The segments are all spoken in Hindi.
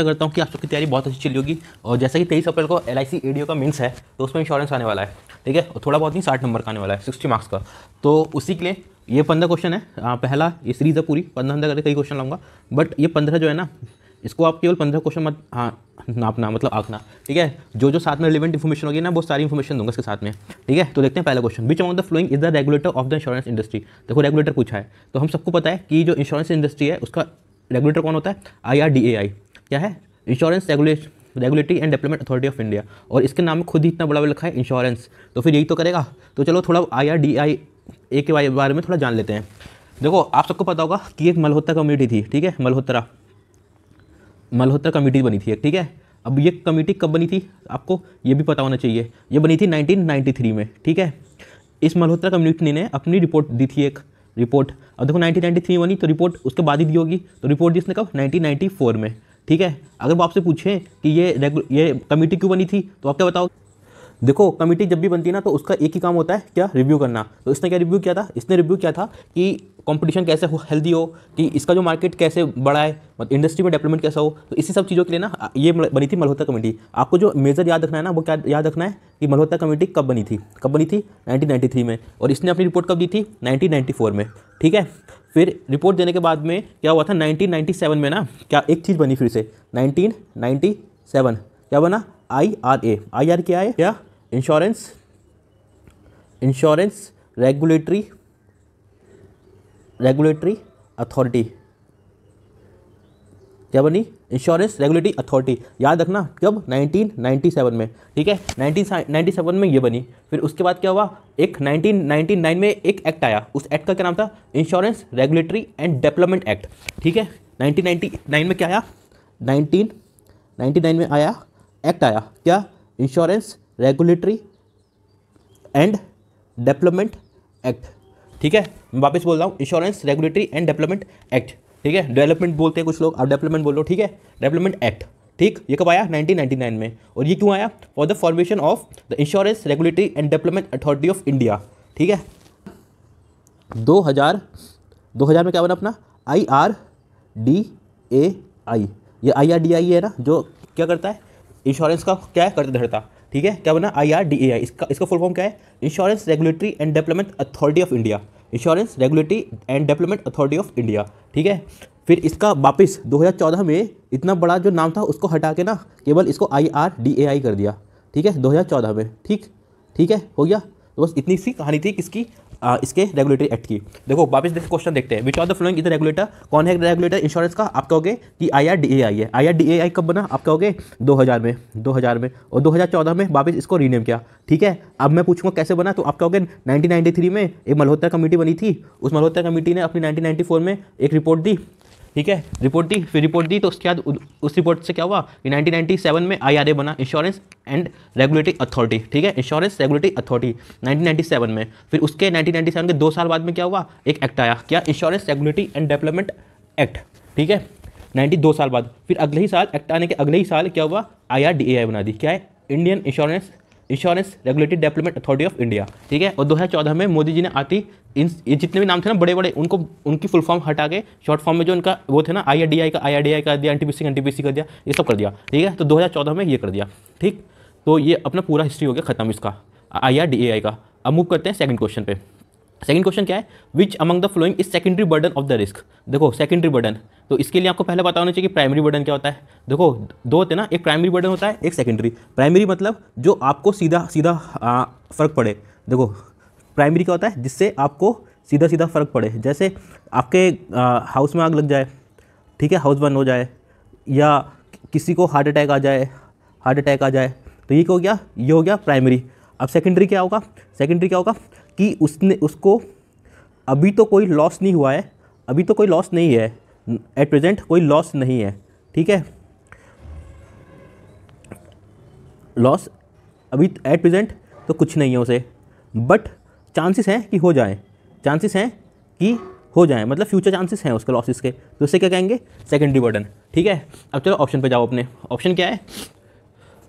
आशा करता हूँ कि आप सबकी तैयारी बहुत अच्छी चली होगी और जैसा कि तेईस अप्रैल को एल आई सी का मीन्स है तो उसमें इंश्योरेंस आने वाला है ठीक है और थोड़ा बहुत ही साठ नंबर का आने वाला है सिक्सटी मार्क्स का तो उसी के लिए ये पंद्रह क्वेश्चन है आ, पहला ये सीरीज़ है पूरी पंद्रह पंद्रह करके कई क्वेश्चन लाऊंगा बट ये पंद्रह जो है ना इसको आप केवल पंद्रह क्वेश्चन मत हाँ, नापना मतलब आंकना ठीक है जो जो साथ में रिलेवेंट इन्फॉर्मेशन होगी ना वो सारी इन्फॉर्मेशन दूंगा इसके साथ में ठीक है तो देखते हैं पहला question which among the following is the regulator of the insurance industry देखो रेगुलेटर पूछा है तो हम सबको पता है कि जो इंश्योरेंस इंडस्ट्री है उसका रेगुलेटर कौन होता है I R D A I क्या है insurance regulate regulatory and development authority of India और इसके नाम में खुद ही इतना बड़ा लिखा है इंश्योरेंस तो फिर यही तो करेगा तो चलो थोड़ा आई आर डी आई ए के बारे में थोड़ा जान लेते हैं देखो आप सबको पता होगा कि एक मल्होत्रा कमेटी थी ठीक है मल्होत्रा मल्होत्रा कमेटी बनी थी ठीक है अब ये कमेटी कब बनी थी आपको ये भी पता होना चाहिए ये बनी थी 1993 में ठीक है इस मल्होत्रा कम्युनिटी ने अपनी रिपोर्ट दी थी एक रिपोर्ट अब देखो 1993 बनी तो रिपोर्ट उसके बाद ही दी होगी तो रिपोर्ट दी इसने कब 1994 में ठीक है अगर वो आपसे पूछें कि ये ये कमेटी क्यों बनी थी तो आप क्या बताओ देखो कमेटी जब भी बनती है ना तो उसका एक ही काम होता है क्या रिव्यू करना तो इसने क्या रिव्यू किया था इसने रिव्यू किया था कि कंपटीशन कैसे हो हेल्दी हो कि इसका जो मार्केट कैसे बढ़ाए है मतलब इंडस्ट्री में डेवलपमेंट कैसा हो तो इसी सब चीज़ों के लिए ना ये बनी थी मल्होत्रा कमेटी आपको जो मेजर याद रखना है ना वो क्या याद रखना है कि मल्होत्रा कमेटी कब बनी थी कब बनी थी नाइनटीन में और इसने अपनी रिपोर्ट कब दी थी नाइनटीन में ठीक है फिर रिपोर्ट देने के बाद में क्या हुआ था 1997 में ना क्या एक चीज़ बनी फिर से 1997 क्या बना I R A I R क्या है क्या insurance insurance regulatory regulatory authority क्या बनी इंश्योरेंस रेगुलेटरी अथॉरिटी याद रखना कब 1997 में ठीक है 1997 में ये बनी फिर उसके बाद क्या हुआ एक 1999 में एक एक्ट आया उस एक्ट का क्या नाम था insurance regulatory and development act ठीक है 1999 में क्या आया 1999 में आया एक्ट आया क्या insurance regulatory and development act ठीक है मैं वापस बोल रहा हूँ insurance regulatory and development act ठीक है डेवलपमेंट बोलते हैं कुछ लोग आप डेवलपमेंट बोलो ठीक है डेवलपमेंट एक्ट ठीक ये कब आया 1999 में और ये क्यों आया for the formation of the insurance regulatory and development authority of India ठीक है 2000 2000 में क्या बना अपना आई आर डी ए आई ये आई आर डी आई है ना जो क्या करता है इंश्योरेंस का क्या है करता धरता ठीक है क्या बना आई आर डी ए आई इसका इसका फुल फॉर्म क्या है insurance regulatory and development authority of India insurance regulatory and development authority of India ठीक है फिर इसका वापस 2014 में इतना बड़ा जो नाम था उसको हटा के ना केवल इसको आई आर डी ए आई कर दिया ठीक है 2014 में ठीक ठीक है हो गया तो बस इतनी सी कहानी थी किसकी इसके रेगुलेटरी एक्ट की देखो वापस देखिए क्वेश्चन देखते हैं which of the following is regulator कौन है रेगुलेटर इंश्योरेंस का आप कहोगे कि आई आर डी ए आई है आई आर डी ए आई कब बना आप कहोगे हजार में हजार में और चौदह में वापस इसको रीनेम किया ठीक है अब मैं पूछूंगा कैसे बना तो आप कहोगे थ्री में एक मल्होत्रा कमेटी बनी थी उस मल्होत्रा कमेटी ने अपनी फोर में एक रिपोर्ट दी ठीक है रिपोर्ट दी फिर रिपोर्ट दी तो उसके बाद उस रिपोर्ट से क्या हुआ कि 1997 में आईआरए बना इंश्योरेंस एंड रेगुलेटरी अथॉरिटी ठीक है इंश्योरेंस रेगुलेटरी अथॉरिटी 1997 में फिर उसके 1997 के दो साल बाद में क्या हुआ एक एक्ट आया क्या insurance regulatory and development act ठीक है नाइन्टी दो साल बाद फिर अगले ही साल एक्ट आने के अगले ही साल क्या हुआ आई बना दी क्या है Indian insurance insurance regulatory development authority of India ठीक है और चौदह में मोदी जी ने आती इन ये जितने भी नाम थे ना बड़े बड़े उनको उनकी फुल फॉर्म हटा के शॉर्ट फॉर्म में जो उनका वो थे ना आई का आई कर दिया एन टी कर दिया ये सब कर दिया ठीक है तो दो में ये कर दिया ठीक तो ये अपना पूरा हिस्ट्री हो गया खत्म इसका आई का अब मूव करते हैं सेकंड क्वेश्चन पे सेकंड क्वेश्चन क्या है which among the following is secondary burden of the risk देखो सेकेंडरी बर्डन तो इसके लिए आपको पहले पता होना चाहिए कि प्राइमरी बर्डन क्या होता है देखो दो होते हैं ना एक प्राइमरी बर्डन होता है एक सेकेंडरी प्राइमरी मतलब जो आपको सीधा सीधा फ़र्क पड़े देखो प्राइमरी क्या होता है जिससे आपको सीधा सीधा फ़र्क पड़े जैसे आपके हाउस में आग लग जाए ठीक है हाउस बंद हो जाए या किसी को हार्ट अटैक आ जाए हार्ट अटैक आ जाए तो ये क्या हो गया ये हो गया प्राइमरी अब सेकेंडरी क्या होगा सेकेंडरी क्या होगा कि उसने उसको अभी तो कोई लॉस नहीं हुआ है अभी तो कोई लॉस नहीं है एट प्रेजेंट कोई लॉस नहीं है ठीक है लॉस अभी एट प्रेजेंट तो कुछ नहीं है उसे बट चांसेस हैं कि हो जाए चांसेस हैं कि हो जाए मतलब फ्यूचर चांसेस हैं उसके लॉसेस के तो उससे क्या कहेंगे सेकेंडरी बर्डन ठीक है अब चलो ऑप्शन पे जाओ अपने ऑप्शन क्या है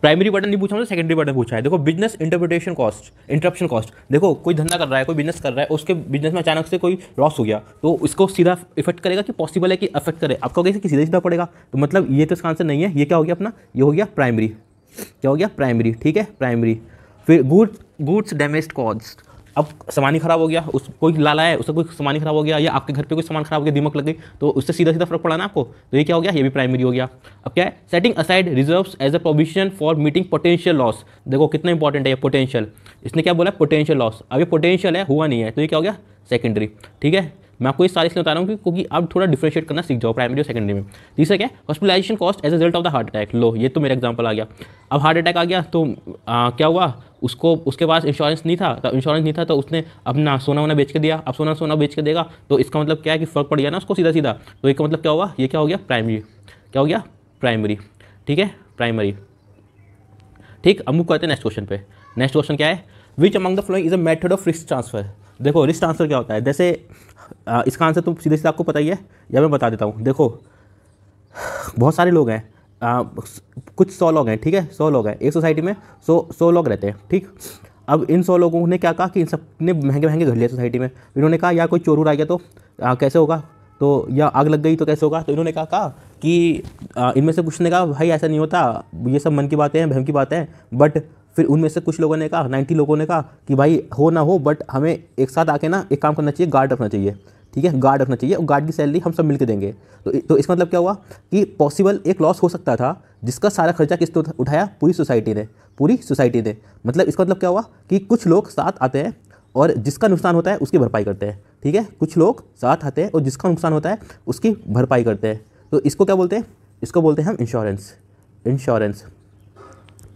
प्राइमरी बटन नहीं पूछा हमने सेकेंडरी बटन पूछा है देखो business interpretation cost interruption cost देखो कोई धंधा कर रहा है कोई बिजनेस कर रहा है उसके बिजनेस में अचानक से कोई लॉस हो गया तो इसको सीधा इफेक्ट करेगा कि पॉसिबल है कि अफेक्ट करे आपको कैसे कि सीधा सीधा पड़ेगा तो मतलब ये तो इसका आंसर नहीं है ये क्या हो गया अपना ये हो गया प्राइमरी क्या हो गया प्राइमरी ठीक है प्राइमरी फिर गुड्स गुड्स डैमेज कॉस्ट अब सामान ही खराब हो गया उस कोई लाला है उसका कोई सामान ही खराब हो गया या आपके घर पे कोई सामान खराब हो गया दिमक लग गई तो उससे सीधा सीधा फर्क पड़ा ना आपको तो ये क्या हो गया ये भी प्राइमरी हो गया अब क्या है setting aside reserve as a provision for meeting potential loss देखो कितना इंपॉर्टेंट है ये पोटेंशियल इसने क्या बोला पोटेंशियल लॉस अब ये पोटेंशियल है हुआ नहीं है तो ये क्या हो गया सेकेंडरी ठीक है मैं आपको इस सारे इसलिए बता रहा हूँ क्योंकि आप थोड़ा डिफ्रेंशिएट करना सीख जाओ प्राइमरी और सेकेंडरी में तीसरा क्या hospitalisation cost as a result of the heart attack लो ये तो मेरा एग्जांपल आ गया अब हार्ट अटैक आ गया तो आ, क्या हुआ उसको उसके पास इंश्योरेंस नहीं था तो इंश्योरेंस नहीं था तो उसने अपना सोना वोना बेच के दिया अब सोना सोना बेच के देगा तो इसका मतलब क्या है कि फ़र्क पड़ गया ना उसको सीधा सीधा तो इसका मतलब क्या हुआ ये क्या हो गया प्राइमरी क्या हो गया प्राइमरी ठीक है प्राइमरी ठीक अब मुख करते हैं नेक्स्ट क्वेश्चन पे नेक्स्ट क्वेश्चन क्या है which among the following is a method of risk transfer देखो रिस्क ट्रांसफर क्या होता है जैसे इसका आंसर तो सीधे सीधे आपको पता ही है या मैं बता देता हूँ देखो बहुत सारे लोग हैं आ, कुछ सौ लोग हैं ठीक है सौ लोग हैं एक सोसाइटी में सौ सौ लोग रहते हैं ठीक अब इन सौ लोगों ने क्या कहा कि इन सब ने महंगे महंगे घर लिए सोसाइटी में इन्होंने कहा या कोई चोरूर आ गया तो आ, कैसे होगा तो या आग लग गई तो कैसे होगा तो इन्होंने क्या कहा कि इनमें से कुछ ने कहा भाई ऐसा नहीं होता ये सब मन की बातें हैं भ्रम की बातें हैं बट फिर उनमें से कुछ लोगों ने कहा नाइन्टी लोगों ने कहा कि भाई हो ना हो बट हमें एक साथ आके ना एक काम करना चाहिए गार्ड रखना चाहिए ठीक है गार्ड रखना चाहिए और गार्ड की सैलरी हम सब मिलकर देंगे तो तो इसका मतलब क्या हुआ कि पॉसिबल एक लॉस हो सकता था जिसका सारा खर्चा किसने उठाया पूरी सोसाइटी ने पूरी सोसाइटी ने मतलब इसका मतलब क्या हुआ कि कुछ लोग साथ आते हैं और जिसका नुकसान होता है उसकी भरपाई करते हैं ठीक है कुछ लोग साथ आते हैं और जिसका नुकसान होता है उसकी भरपाई करते हैं तो इसको क्या बोलते हैं इसको बोलते हैं हम इंश्योरेंस इंश्योरेंस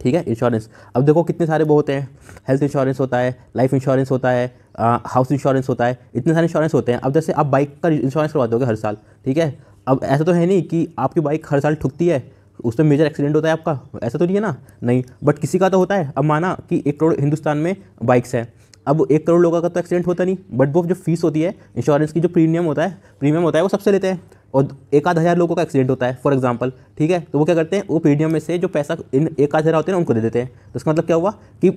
ठीक है इंश्योरेंस अब देखो कितने सारे वो होते हैं हेल्थ इंश्योरेंस होता है लाइफ इंश्योरेंस होता है हाउस इंश्योरेंस होता है इतने सारे इंश्योरेंस होते हैं अब जैसे आप बाइक का इंश्योरेंस करवा दोगे हर साल ठीक है अब ऐसा तो है नहीं कि आपकी बाइक हर साल ठुकती है उसमें मेजर एक्सीडेंट होता है आपका ऐसा तो नहीं है ना नहीं बट किसी का तो होता है अब माना कि एक करोड़ हिंदुस्तान में बाइक्स हैं अब एक करोड़ लोगों का तो एक्सीडेंट होता नहीं बट वो जो फीस होती है इंश्योरेंस की जो प्रीमियम होता है प्रीमियम होता है वो सबसे लेते हैं और एक आध हज़ार लोगों का एक्सीडेंट होता है फॉर एग्जाम्पल ठीक है तो वो क्या करते हैं वो प्रीमियम में से जो पैसा इन एक आध हज़ार होते हैं उनको दे देते हैं तो उसका मतलब क्या हुआ कि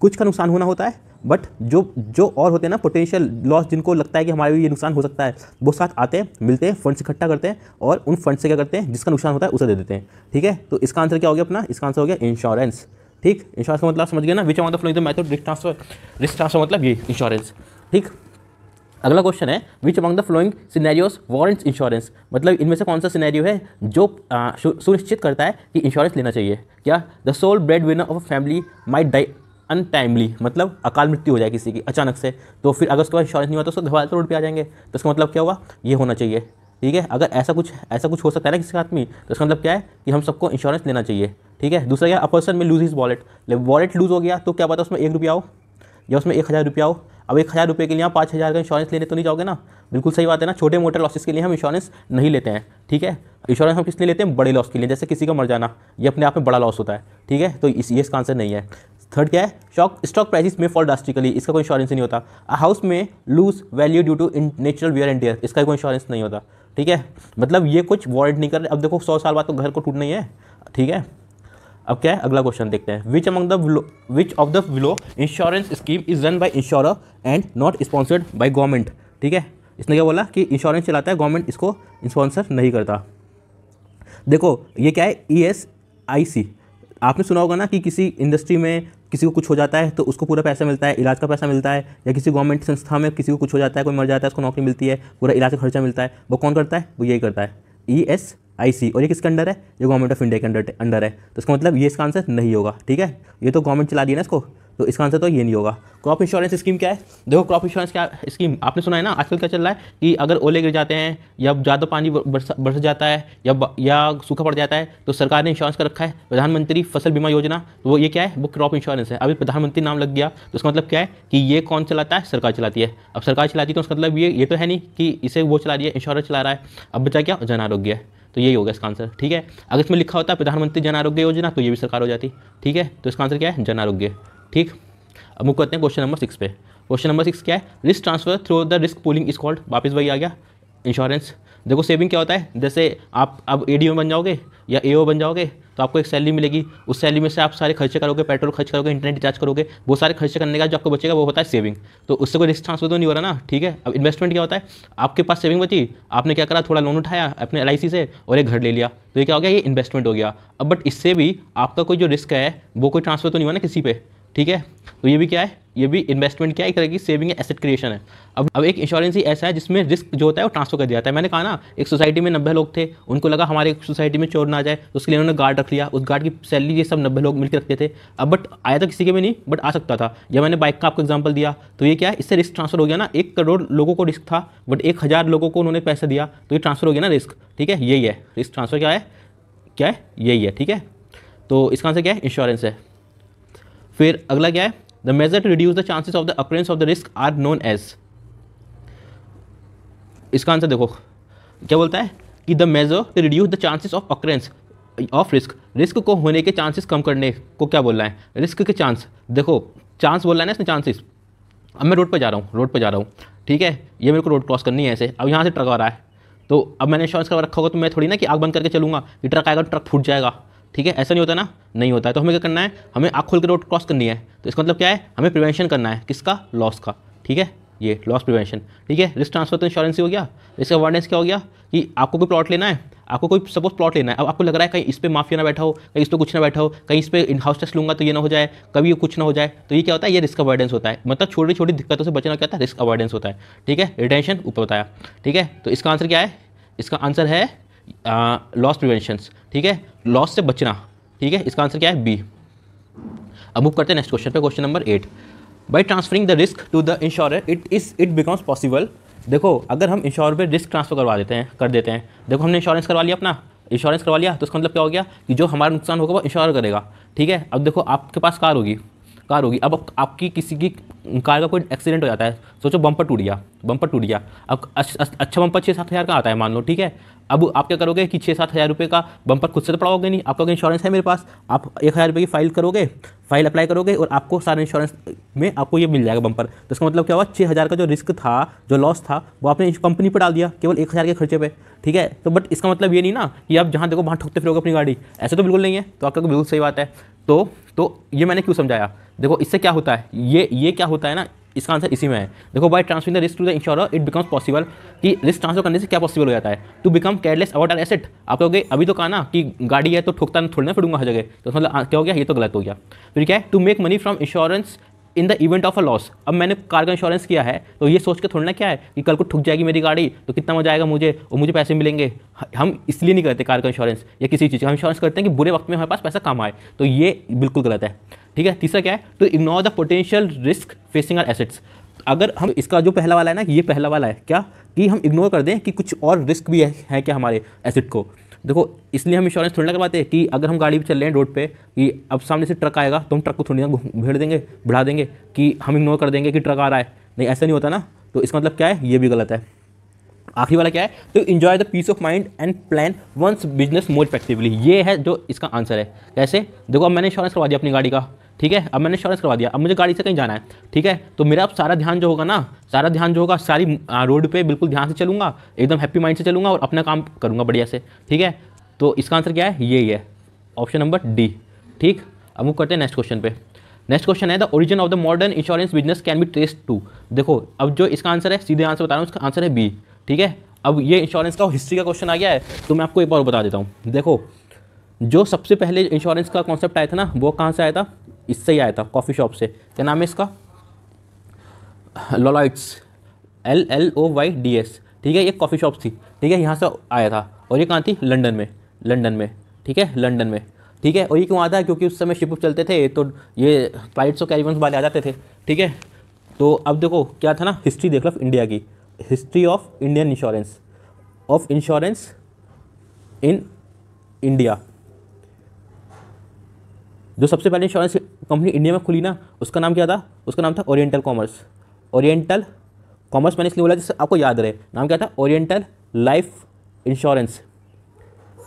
कुछ का नुकसान होना होता है बट जो जो और होते हैं ना पोटेंशियल लॉस जिनको लगता है कि हमारे ये नुकसान हो सकता है वो साथ आते हैं मिलते हैं फंड्स इकट्ठा करते हैं और उन फंड से क्या करते हैं जिसका नुकसान होता है उसे दे देते हैं ठीक है तो इसका आंसर क्या हो गया अपना इसका आंसर हो गया इंश्योरेंस ठीक इंश्योरेंस का मतलब समझ गए ना which of the method risk transfer risk transfer मतलब ये इंश्योरेंस ठीक अगला क्वेश्चन है which among the following scenarios warrants insurance मतलब इनमें से कौन सा सिनेरियो है जो सुनिश्चित करता है कि इंश्योरेंस लेना चाहिए क्या the sole breadwinner of a family might die untimely मतलब अकाल मृत्यु हो जाए किसी की अचानक से तो फिर अगर उसके बाद इंश्योरेंस नहीं हुआ तो उसको घर तो रोड पर आ जाएंगे तो उसका मतलब क्या हुआ ये होना चाहिए ठीक है अगर ऐसा कुछ ऐसा कुछ हो सकता है ना किसी आदमी तो इसका मतलब क्या है कि हम सबको इंश्योरेंस लेना चाहिए ठीक है दूसरा क्या अपर्सन पर्सन में lose his wallet wallet lose हो गया तो क्या पता उसमें एक रुपया हो या उसमें एक हज़ार रुपया हो अब एक हज़ार रुपये के लिए आप पाँच हज़ार का इंश्योरेंस लेने तो नहीं जाओगे ना बिल्कुल सही बात है ना छोटे मोटे लॉसेस के लिए हम इंश्योरेंस नहीं लेते हैं ठीक है इंश्योरेंस हम किस लिए लेते हैं बड़े लॉस के लिए जैसे किसी का मर जाना ये अपने आप में बड़ा लॉस होता है ठीक है तो इस ये इसका आंसर नहीं है थर्ड क्या है स्टॉक स्टॉक प्राइसेस में फॉल ड्रास्टिकली इसका कोई इंश्योरेंस नहीं होता अ हाउस में lose value due to natural wear and tear इसका कोई इंश्योरेंस नहीं होता ठीक है मतलब ये कुछ वॉरेंट नहीं कर रहे अब देखो सौ साल बाद तो घर को टूटना ही है ठीक है अब क्या है अगला क्वेश्चन देखते हैं which among the which of the below insurance scheme is run by insurer and not sponsored by government ठीक है इसने क्या बोला कि इंश्योरेंस चलाता है गवर्नमेंट इसको स्पॉन्सर नहीं करता देखो ये क्या है ई एस आई सी आपने सुना होगा ना कि किसी इंडस्ट्री में किसी को कुछ हो जाता है तो उसको पूरा पैसा मिलता है इलाज का पैसा मिलता है या किसी गवर्नमेंट संस्था में किसी को कुछ हो जाता है कोई मर जाता है उसको नौकरी मिलती है पूरा इलाज का खर्चा मिलता है वो कौन करता है वो यही करता है ई एस आई सी और ये किसके अंडर है ये गवर्नमेंट ऑफ इंडिया के अंडर अंडर है तो इसका मतलब ये इसका आंसर नहीं होगा ठीक है ये तो गवर्नमेंट चला दिया ना इसको तो इसका आंसर तो ये नहीं होगा क्रॉप इंश्योरेंस स्कीम क्या है देखो क्रॉप इंश्योरेंस क्या स्कीम आपने सुना है ना आजकल क्या चल रहा है कि अगर ओले गिर जाते हैं या ज़्यादा तो पानी बरस जाता है या या सूखा पड़ जाता है तो सरकार ने इंश्योरेंस कर रखा है प्रधानमंत्री फसल बीमा योजना तो वो ये क्या है वो क्रॉप इंश्योरेंस है अभी प्रधानमंत्री नाम लग गया तो उसका मतलब क्या है कि ये कौन चलाता है सरकार चलाती है अब सरकार चलाती है तो उसका मतलब ये ये तो है नहीं कि इसे वो चला रही है इंश्योरेंस चला रहा है अब बचा क्या जन आरोग्य है तो यही होगा इसका आंसर ठीक है अगर इसमें लिखा होता है प्रधानमंत्री जन आरोग्य योजना तो ये भी सरकार हो जाती ठीक है तो इसका आंसर क्या है जन आरोग्य ठीक अब मुख करते हैं क्वेश्चन नंबर सिक्स पे क्वेश्चन नंबर सिक्स क्या है risk transfer through the risk pooling is called वापस वही आ गया इंश्योरेंस देखो सेविंग क्या होता है जैसे आप अब ए बन जाओगे या ए बन जाओगे तो आपको एक सैलरी मिलेगी उस सैलरी में से आप सारे खर्चे करोगे पेट्रोल खर्च करोगे इंटरनेट रिचार्ज करोगे वो सारे खर्चे करने का जो आपको बचेगा वो होता है सेविंग तो उससे कोई रिस्क ट्रांसफर तो नहीं हो रहा ना ठीक है अब इन्वेस्टमेंट क्या होता है आपके पास सेविंग बची आपने क्या करा थोड़ा लोन उठाया अपने एल से और एक घर ले लिया तो ये क्या हो गया ये इन्वेस्टमेंट हो गया अब बट इससे भी आपका कोई जो रिस्क है वो कोई ट्रांसफर तो नहीं हुआ ना किसी पर ठीक है तो ये भी क्या है ये भी इन्वेस्टमेंट क्या है एक तरह की सेविंग है एसेट क्रिएशन है अब अब एक इंश्योरेंस ही ऐसा है जिसमें रिस्क जो होता है वो ट्रांसफर कर दिया जाता है मैंने कहा ना एक सोसाइटी में नब्बे लोग थे उनको लगा हमारे सोसाइटी में चोर ना आ जाए तो उसके लिए उन्होंने गार्ड रख लिया उस गार्ड की सैलरी ये सब नब्बे लोग मिलकर रखते थे अब बट आया तो किसी के भी नहीं बट आ सकता था जब मैंने बाइक का आपको एग्जाम्पल दिया तो ये क्या है इससे रिस्क ट्रांसफर हो गया ना एक करोड़ लोगों को रिस्क था बट एक हज़ार लोगों को उन्होंने पैसा दिया तो ये ट्रांसफर हो गया ना रिस्क ठीक है यही है रिस्क ट्रांसफर क्या है क्या है यही है ठीक है तो इसका आंसर क्या है इंश्योरेंस है फिर अगला क्या है the measure to reduce the chances of the occurrence of the risk are known as इसका आंसर देखो क्या बोलता है कि the measure to reduce the chances of occurrence of risk risk को होने के चांसेस कम करने को क्या बोलना है रिस्क के चांस देखो चांस बोलना है ना इसमें चांसेस अब मैं रोड पर जा रहा हूँ रोड पर जा रहा हूँ ठीक है ये मेरे को रोड क्रॉस करनी है ऐसे अब यहाँ से ट्रक आ रहा है तो अब मैंने इंश्योरेंस करवा रखा होगा तो मैं थोड़ी ना कि आग बंद करके चलूँगा कि ट्रक आएगा ट्रक तो फूट जाएगा ठीक है ऐसा नहीं होता ना नहीं होता है तो हमें क्या करना है हमें आँख खोल के रोड क्रॉस करनी है तो इसका मतलब क्या है हमें प्रिवेंशन करना है किसका लॉस का ठीक है ये लॉस प्रिवेंशन ठीक है रिस्क ट्रांसफर तो इंश्योरेंस ही हो गया इसका अवॉर्डेंस क्या हो गया कि आपको कोई प्लॉट लेना है आपको कोई सपोज प्लॉट लेना है अब आपको लग रहा है कहीं इस पर माफिया ना बैठा हो कहीं इस पर कुछ ना बैठा हो कहीं इस पर इन हाउस टैक्स लूंगा तो ये ना हो जाए कभी कुछ ना हो जाए तो ये क्या होता है ये रिस्क अवॉइडेंस होता है मतलब छोटी छोटी दिक्कतों से बचना क्या होता है रिस्क अवॉइडेंस होता है ठीक है रिटेंशन ऊपर बताया ठीक है तो इसका आंसर क्या है इसका आंसर है लॉस प्रिवेंशन ठीक है लॉस से बचना ठीक है इसका आंसर क्या है बी अब मूव करते हैं नेक्स्ट क्वेश्चन पे question number eight by transferring the risk to the insurer it is it becomes possible देखो अगर हम इंश्योर पे रिस्क ट्रांसफर करवा देते हैं कर देते हैं देखो हमने इंश्योरेंस करवा लिया अपना इंश्योरेंस करवा लिया तो उसका मतलब क्या हो गया कि जो हमारा नुकसान होगा वो इंश्योर करेगा ठीक है अब देखो आपके पास कार होगी कार होगी अब आपकी किसी की कार का कोई एक्सीडेंट हो जाता है सोचो बम्पर टूट गया बम्पर टूट गया अब अच्छा बम्पर छः सात हज़ार का आता है मान लो ठीक है अब आप क्या करोगे कि छः सात हज़ार रुपये का बम्पर खुद से तो पड़ाओगे नहीं आपका इंश्योरेंस है मेरे पास आप एक हज़ार रुपये की फाइल करोगे फाइल अप्लाई करोगे और आपको सारे इंश्योरेंस में आपको ये मिल जाएगा बम्पर तो इसका मतलब क्या हुआ छः हज़ार का जो रिस्क था जो लॉस था वो आपने कंपनी पर डाल दिया केवल एक हज़ार के खर्चे पे ठीक है तो बट इसका मतलब ये नहीं ना कि आप जहाँ देखो वहाँ ठोकते फिरोगे अपनी गाड़ी ऐसे तो बिल्कुल नहीं है तो आपका बिल्कुल सही बात है तो तो ये मैंने क्यों समझाया देखो इससे क्या होता है ये ये क्या होता है ना इसका आंसर इसी में है देखो by transfer the risk to the insurer it becomes possible कि रिस्क ट्रांसफर करने से क्या पॉसिबल हो जाता है to become careless about our asset आप कहोगे अभी तो कहा ना कि गाड़ी है तो ठोकता थोड़ी ना फिरूंगा हर जगह तो मतलब क्या हो गया ये तो गलत हो गया फिर तो क्या है to make money from insurance in the event of a loss अब मैंने कार का इंश्योरेंस किया है तो ये सोच के थोड़ी ना क्या है कि कल को ठुक जाएगी मेरी गाड़ी तो कितना मजा आएगा मुझे और मुझे पैसे मिलेंगे हम इसलिए नहीं करते कार का इंश्योरेंस या किसी चीज़ का हम इंश्योरेंस करते हैं कि बुरे वक्त में हमारे पास पैसा कम आए तो ये बिल्कुल गलत है ठीक है तीसरा क्या है to ignore the potential risk facing our assets अगर हम इसका जो पहला वाला है ना ये पहला वाला है क्या कि हम इग्नोर कर दें कि कुछ और रिस्क भी है, है क्या हमारे एसेट को देखो इसलिए हम इंश्योरेंस थोड़ी ना करवाते हैं कि अगर हम गाड़ी भी चल रहे हैं रोड पे कि अब सामने से ट्रक आएगा तो हम ट्रक को थोड़ी ना भेड़ देंगे बढ़ा देंगे कि हम इग्नोर कर देंगे कि ट्रक आ रहा है नहीं ऐसा नहीं होता ना तो इसका मतलब क्या है ये भी गलत है आखिरी वाला क्या है तो enjoy the peace of mind and plan one's business more effectively ये है जो इसका आंसर है कैसे देखो अब मैंने इंश्योरेंस करवा दिया अपनी गाड़ी का ठीक है अब मैंने इंश्योरेंस करवा दिया अब मुझे गाड़ी से कहीं जाना है ठीक है तो मेरा अब सारा ध्यान जो होगा ना सारा ध्यान जो होगा सारी रोड पे बिल्कुल ध्यान से चलूंगा एकदम हैप्पी माइंड से चलूंगा और अपना काम करूंगा बढ़िया से ठीक है तो इसका आंसर क्या है ये ही है ऑप्शन नंबर डी ठीक अब वो करते हैं नेक्स्ट क्वेश्चन पे नेक्स्ट क्वेश्चन है the origin of the modern insurance business can be trace to देखो अब जो इसका आंसर है सीधे आंसर बता रहा हूँ इसका आंसर है बी ठीक है अब ये इंश्योरेंस का हिस्ट्री का क्वेश्चन आ गया है तो मैं आपको एक बार बता देता हूँ देखो जो सबसे पहले इंश्योरेंस का कॉन्सेप्ट आया था ना वो कहाँ से आया था इससे ही आया था कॉफ़ी शॉप से क्या नाम है इसका Lloyd's L L O Y D S ठीक है ये कॉफ़ी शॉप थी ठीक है यहाँ से आया था और ये कहाँ थी लंदन में लंदन में ठीक है लंदन में ठीक है और ये क्यों आता है क्योंकि उस समय शिप चलते थे तो ये फ्लाइट्स और कैरिवंस वाले आ जाते थे ठीक है तो अब देखो क्या था ना हिस्ट्री देख लो इंडिया की history of Indian insurance of insurance in India जो सबसे पहले इंश्योरेंस कंपनी इंडिया में खुली ना उसका नाम क्या था उसका नाम था ओरिएंटल कॉमर्स ओरिएंटल कॉमर्स मैंने इसलिए बोला जिससे आपको याद रहे नाम क्या था ओरिएंटल लाइफ इंश्योरेंस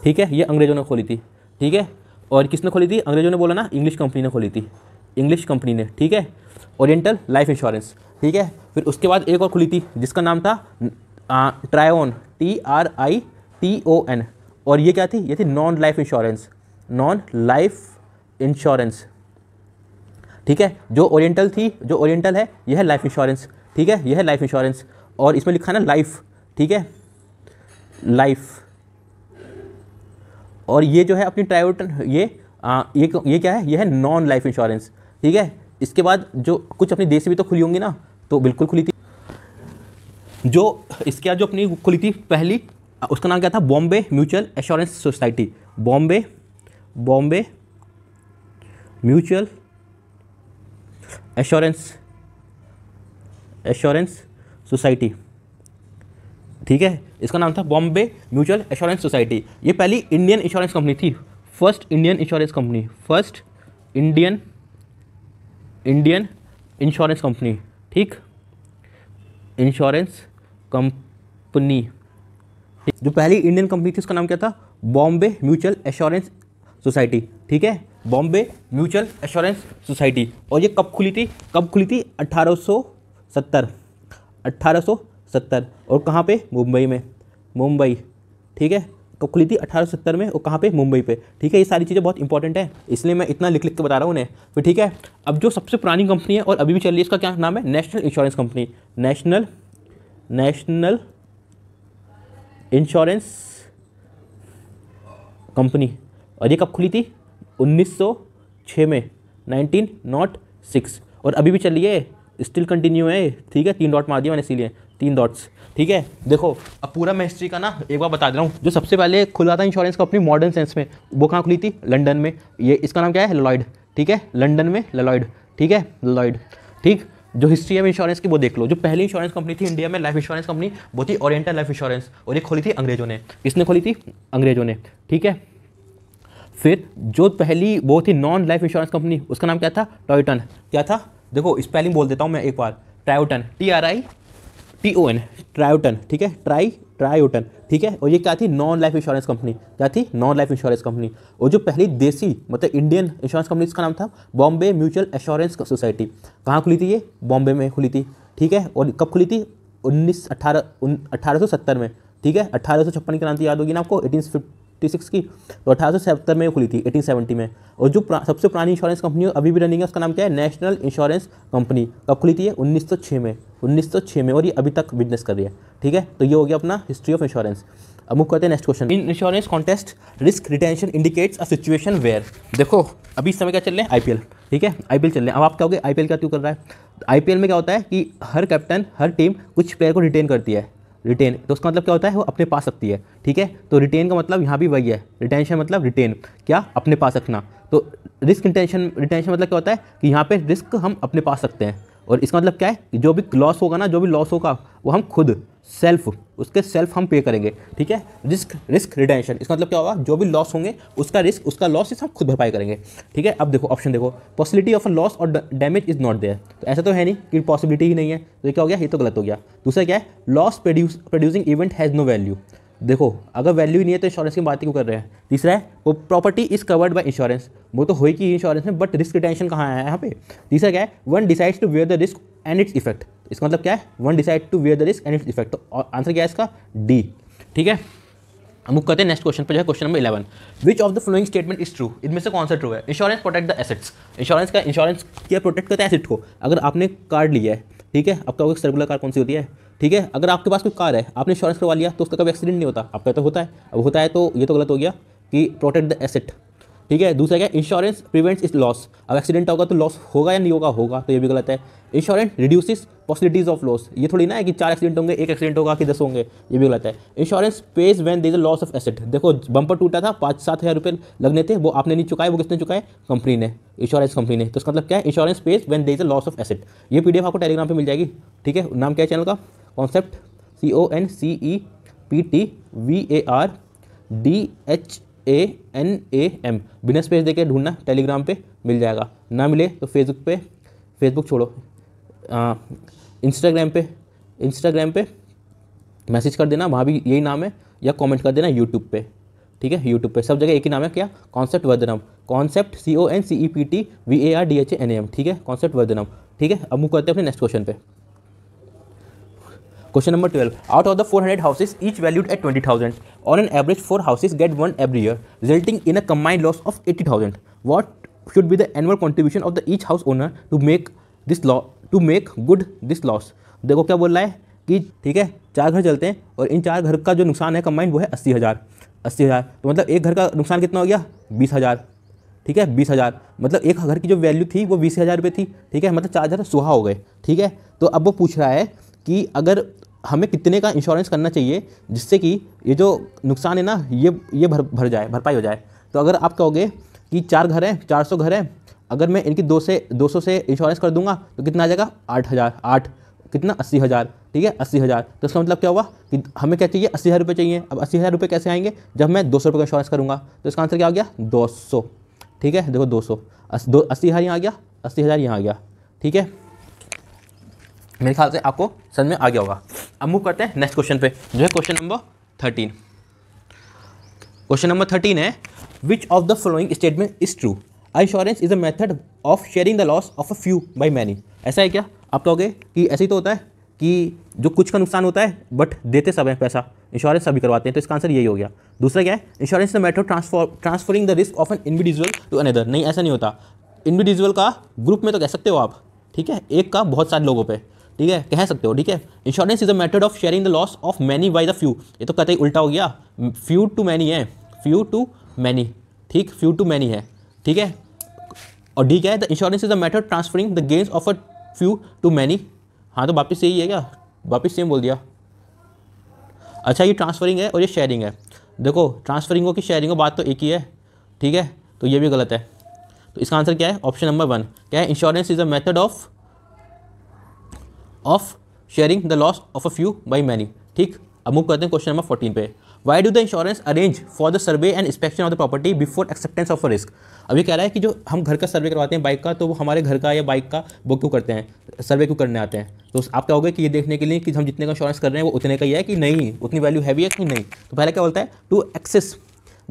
ठीक है ये अंग्रेज़ों ने खोली थी ठीक है और किसने खोली थी अंग्रेज़ों ने बोला ना इंग्लिश कंपनी ने खोली थी इंग्लिश कंपनी ने ठीक है ओरिएंटल लाइफ इंश्योरेंस ठीक है फिर उसके बाद एक और खुली थी जिसका नाम था Triton T R I T O N और ये क्या थी ये थी non life insurance non life insurance ठीक है जो ओरिएंटल थी जो ओरिएंटल है यह है लाइफ इंश्योरेंस ठीक है यह है लाइफ इंश्योरेंस और इसमें लिखा ना लाइफ ठीक है लाइफ और ये जो है अपनी ट्राइवेट ये आ, ये ये क्या है यह है नॉन लाइफ इंश्योरेंस ठीक है इसके बाद जो कुछ अपने देश भी तो खुली होंगी ना तो बिल्कुल खुली थी जो इसके बाद जो अपनी खुली थी पहली उसका नाम क्या था Bombay mutual assurance society Bombay Bombay mutual assurance assurance society ठीक है इसका नाम था बॉम्बे म्यूचुअल एश्योरेंस सोसाइटी ये पहली इंडियन इंश्योरेंस कंपनी थी first Indian insurance company first Indian Indian insurance company ठीक इंश्योरेंस कंपनी जो पहली इंडियन कंपनी थी उसका नाम क्या था बॉम्बे म्यूचुअल एश्योरेंस सोसाइटी ठीक है बॉम्बे म्यूचुअल एश्योरेंस सोसाइटी और ये कब खुली थी कब खुली थी 1870 1870 और कहाँ पे मुंबई में मुंबई ठीक है कब खुली थी 1870 में और कहाँ पे मुंबई पे ठीक है ये सारी चीज़ें बहुत इंपॉर्टेंट है इसलिए मैं इतना लिख लिख के बता रहा हूँ उन्हें फिर ठीक है अब जो सबसे पुरानी कंपनी है और अभी भी चल रही है इसका क्या नाम है national insurance company national national insurance company और ये कब खुली थी 1906 में नाइनटीन नॉट सिक्स और अभी भी चलिए स्टिल कंटिन्यू है ठीक है तीन डॉट मार दिए मैंने इसीलिए तीन डॉट्स ठीक है देखो अब पूरा मैं हिस्ट्री का ना एक बार बता दे रहा हूँ जो सबसे पहले खुला था इंश्योरेंस कंपनी मॉडर्न सेंस में वो कहाँ खुली थी लंडन में ये इसका नाम क्या है लॉयड ठीक है लंडन में लॉयड ठीक है लॉयड ठीक जो हिस्ट्री है इंश्योरेंस की वो देख लो जो पहली इंश्योरेंस कंपनी थी इंडिया में लाइफ इंश्योरेंस कंपनी वो थी ओरिएंटल लाइफ इंश्योरेंस और ये खोली थी अंग्रेजों ने किसने खोली थी अंग्रेजों ने ठीक है फिर जो पहली वो थी नॉन लाइफ इंश्योरेंस कंपनी उसका नाम क्या था टॉयटन क्या था देखो स्पेलिंग बोल देता हूँ मैं एक बार Triton T R I T O N Triton ठीक है ट्राई ट्रायोटन ठीक है और ये क्या थी नॉन लाइफ इंश्योरेंस कंपनी क्या थी नॉन लाइफ इंश्योरेंस कंपनी और जो पहली देसी मतलब इंडियन इंश्योरेंस कंपनी इसका नाम था बॉम्बे म्यूचुअल एश्योरेंस सोसाइटी कहाँ खुली थी ये बॉम्बे में खुली थी ठीक है और कब खुली थी उन्नीस अट्ठारह अठारह सत्तर में ठीक है अठारह सौ छप्पन के नाम याद होगी ना आपको एटीन सिक्स की तो अठारह में खुली थी एटीन सेवेंटी में और जो प्रा, सबसे पुरानी इंश्योरेंस कंपनी अभी भी रनिंग है उसका नाम क्या है नेशनल इंश्योरेंस कंपनी कब खुली थी उन्नीस सौ छः में उन्नीस सौ छः में और ये अभी तक बिजनेस कर रही है ठीक है तो ये हो गया अपना हिस्ट्री ऑफ इंश्योरेंस अब मुख करते हैं next question in insurance context risk retention indicates a situation where देखो अभी इस समय क्या चल रहे हैं आईपीएल ठीक है आईपीएल चल रहे हैं अब आप क्या हो पी आईपीएल क्या क्यों कर रहा है आईपीएल में क्या होता है कि हर कैप्टन हर टीम कुछ प्लेयर को रिटेन करती है रिटेन तो उसका मतलब क्या होता है वो अपने पास रखती है ठीक है तो रिटेन का मतलब यहाँ भी वही है रिटेंशन मतलब रिटेन क्या अपने पास रखना तो रिस्क रिटेंशन रिटेंशन मतलब क्या होता है कि यहाँ पे रिस्क हम अपने पास रखते हैं और इसका मतलब क्या है जो भी लॉस होगा ना जो भी लॉस होगा वो हम खुद सेल्फ उसके सेल्फ हम पे करेंगे ठीक है रिस्क रिस्क रिटेंशन इसका मतलब क्या होगा जो भी लॉस होंगे उसका रिस्क उसका लॉस इस हम खुद भरपाई करेंगे ठीक है अब देखो ऑप्शन देखो पॉसिबिलिटी ऑफ अ लॉस और डैमेज इज नॉट देयर तो ऐसा तो है नहीं कि पॉसिबिलिटी ही नहीं है तो क्या हो गया ये तो गलत हो गया दूसरा क्या है loss produce producing event has no value देखो अगर वैल्यू ही नहीं है तो इंश्योरेंस की बात क्यों कर रहे हैं तीसरा है वो property is covered by insurance वो तो होगी इंश्योरेंस में बट रिस्क रिटेंशन कहाँ है यहाँ पे तीसरा क्या है one decides to bear the risk and its effect तो इसका मतलब क्या है one decide to bear the risk and its effect तो आंसर क्या है इसका डी ठीक है हम करते हैं नेक्स्ट क्वेश्चन पर जो है question number eleven which of the following statement is true इनमें से कौन सा ट्रू है insurance protect the assets insurance का इंश्योरेंस क्या प्रोटेक्ट करता है एसेट को अगर आपने कार्ड लिया है ठीक है आपका सर्कुलर कार कौन सी होती है ठीक है अगर आपके पास कोई कार है आपने इंश्योरेंस करवा लिया तो उसका कभी एक्सीडेंट नहीं होता आपका तो होता है अब होता है तो ये तो गलत हो गया कि प्रोटेक्ट द एसेट ठीक है दूसरा क्या इंश्योरेंस प्रिवेंट्स इस लॉस अब एक्सीडेंट होगा तो लॉस होगा या नहीं होगा होगा तो ये भी गलत है insurance reduces possibilities of loss ये थोड़ी ना है कि चार एक्सीडेंट होंगे एक एक्सीडेंट होगा कि दस होंगे ये भी गलत है insurance pays when there loss of asset देखो बंपर टूटा था पाँच सात हज़ार रुपये लगने थे वो आपने नहीं चुकाए वो किसने चुकाए कंपनी ने इंश्योरेंस कंपनी ने तो इसका मतलब क्या है insurance pays when there is loss of asset ये पी आपको टेलीग्राम पर मिल जाएगी ठीक है नाम क्या है चैनल का concept C O N C E P T V A R D H A N A M बिना स्पेस देके ढूंढना टेलीग्राम पे मिल जाएगा ना मिले तो फेसबुक पे फेसबुक छोड़ो इंस्टाग्राम पे इंस्टाग्राम पे मैसेज कर देना वहाँ भी यही नाम है या कमेंट कर देना यूट्यूब पे ठीक है यूट्यूब पे सब जगह एक ही नाम है क्या concept Vardhanam concept C O N C E P T V A R D H N M ठीक है कॉन्सेप्ट वर्धनम ठीक है अब मुँह करते हैं अपने नेक्स्ट क्वेश्चन पे question number twelve out of the four hundred houses each valued at twenty thousand on an average four houses get one every year resulting in a combined loss of eighty thousand what should be the annual contribution of the each house owner to make this law to make good this loss देखो क्या बोल रहा है कि ठीक है चार घर चलते हैं और इन चार घर का जो नुकसान है कम्बाइंड वो है अस्सी हज़ार अस्सी हज़ार तो मतलब एक घर का नुकसान कितना हो गया बीस हज़ार ठीक है बीस हज़ार मतलब एक घर की जो वैल्यू थी वो बीस हज़ार रुपये थी ठीक है मतलब चार हज़ार तो सुहा हो गए ठीक है तो अब वो पूछ रहा है कि अगर हमें कितने का इंश्योरेंस करना चाहिए जिससे कि ये जो नुकसान है ना ये ये भर भर जाए भरपाई हो जाए तो अगर आप कहोगे कि चार घर हैं चार सौ घर हैं अगर मैं इनकी दो से दो सौ से इंश्योरेंस कर दूंगा तो कितना आ जाएगा आठ हज़ार आठ कितना अस्सी हज़ार ठीक है अस्सी हज़ार तो इसका मतलब क्या हुआ कि हमें क्या चाहिए अस्सी हज़ार रुपये चाहिए अब अस्सी हज़ार रुपये कैसे आएंगे जब मैं दो सौ रुपये का इंश्योरेंस करूँगा तो इसका आंसर क्या हो गया दो सौ ठीक है देखो दो सौ दो अस्सी हज़ार यहाँ आ गया अस्सी हज़ार यहाँ आ गया ठीक है मेरे ख्याल से आपको समझ में आ गया होगा अब मूव करते हैं नेक्स्ट क्वेश्चन पे जो है question number thirteen question number thirteen है which of the following statement is true insurance is a method of sharing the loss of a few by many ऐसा है क्या आप कहोगे कि ऐसे ही तो होता है कि जो कुछ का नुकसान होता है बट देते सब हैं पैसा इंश्योरेंस सभी करवाते हैं तो इसका आंसर यही हो गया दूसरा क्या है insurance the method transfer transferring the risk of an individual to another नहीं ऐसा नहीं होता इंडिविजुअल का ग्रुप में तो कह सकते हो आप ठीक है एक का बहुत सारे लोगों पर ठीक है कह सकते हो ठीक है insurance is a method of sharing the loss of many by the few ये तो कतई उल्टा हो गया फ्यू टू मैनी है फ्यू टू मैनी ठीक फ्यू टू मैनी है ठीक है और डी क्या है the insurance is a method transferring the gains of a few to many हाँ तो वापस यही है क्या वापस सेम बोल दिया अच्छा ये ट्रांसफरिंग है और ये शेयरिंग है देखो ट्रांसफरिंग हो कि शेयरिंग हो बात तो एक ही है ठीक है तो ये भी गलत है तो इसका आंसर क्या है ऑप्शन नंबर वन क्या है insurance is a method of of sharing the loss of a few by many ठीक अब मूव करते हैं क्वेश्चन नंबर फोर्टीन पे why do the insurance arrange for the survey and inspection of the property before acceptance of a risk अभी कह रहा है कि जो हम घर का सर्वे करवाते हैं बाइक का तो वो हमारे घर का या बाइक का वो क्यों करते हैं सर्वे क्यों करने आते हैं तो आप क्या होगा कि ये देखने के लिए कि हम जितने का इंश्योरेंस कर रहे हैं वो उतने का ही है कि नहीं उतनी वैल्यू हैवी है कि नहीं तो पहले क्या बोलता है to assess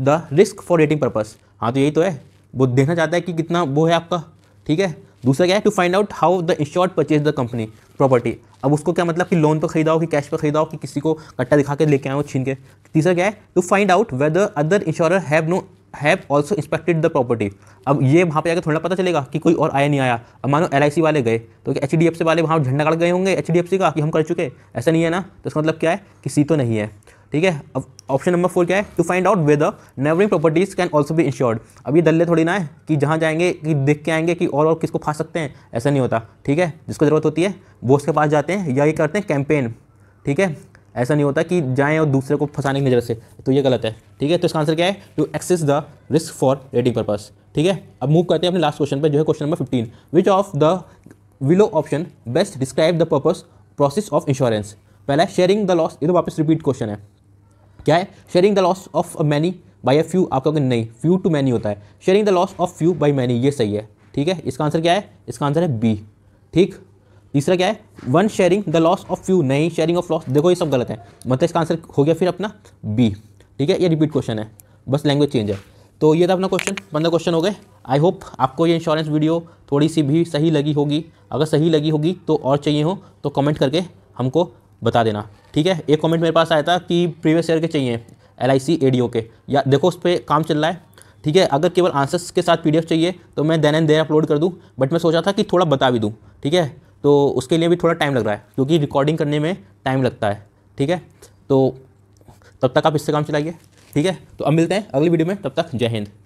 the risk for rating purpose हाँ तो यही तो है वो देखना चाहता है कि कितना वो है आपका ठीक है दूसरा क्या है to find out how the insured purchase the company property अब उसको क्या मतलब कि लोन पर खरीदा हो कि कैश पर खरीदा हो कि किसी को कट्टा दिखा के लेके आए छीन के तीसरा क्या है to find out whether other insurer have no have also inspected the property अब ये वहाँ पे जाकर थोड़ा पता चलेगा कि कोई और आया नहीं आया अब मानो एल वाले गए तो एच डी एफ सी वाले वहाँ झंडा गाड़ गए होंगे एच डी एफ सी का कि हम कर चुके ऐसा नहीं है ना तो इसका मतलब क्या है किसी तो नहीं है ठीक है अब ऑप्शन नंबर फोर क्या है to find out whether neighbouring properties can also भी इंश्योर्ड अब ये दल्ले थोड़ी ना है कि जहाँ जाएंगे कि देख के आएंगे कि और और किसको फाँस सकते हैं ऐसा नहीं होता ठीक है जिसको ज़रूरत होती है वो उसके पास जाते हैं या ये करते हैं कैंपेन ठीक है ऐसा नहीं होता कि जाएँ और दूसरे को फंसाने की नज़र से तो ये गलत है ठीक है तो इसका आंसर क्या है to assess the risk for rating purpose ठीक है अब मूव करते हैं अपने लास्ट क्वेश्चन पर जो है question number fifteen which of the below option best describe the purpose process of insurance पहला शेयरिंग द लॉस ये तो वापस रिपीट क्वेश्चन है क्या है sharing the loss of many by a few आप कहोगे नहीं फ्यू टू मैनी होता है sharing the loss of few by many ये सही है ठीक है इसका आंसर क्या है इसका आंसर है बी ठीक तीसरा क्या है one sharing the loss of few नहीं शेयरिंग ऑफ लॉस देखो ये सब गलत है मतलब इसका आंसर हो गया फिर अपना बी ठीक है ये रिपीट क्वेश्चन है बस लैंग्वेज चेंज है तो ये था अपना क्वेश्चन पंद्रह क्वेश्चन हो गए आई होप आपको ये इंश्योरेंस वीडियो थोड़ी सी भी सही लगी होगी अगर सही लगी होगी तो और चाहिए हो तो कमेंट करके हमको बता देना ठीक है एक कमेंट मेरे पास आया था कि प्रीवियस ईयर के चाहिए एल आई सी के या देखो उस पर काम चल रहा है ठीक है अगर केवल आंसर्स के साथ पीडीएफ चाहिए तो मैं देन एंड देर अपलोड कर दूँ बट मैं सोचा था कि थोड़ा बता भी दूँ ठीक है तो उसके लिए भी थोड़ा टाइम लग रहा है क्योंकि रिकॉर्डिंग करने में टाइम लगता है ठीक है तो तब तक आप इससे काम चलाइए ठीक है तो अब मिलते हैं अगली वीडियो में तब तक जय हिंद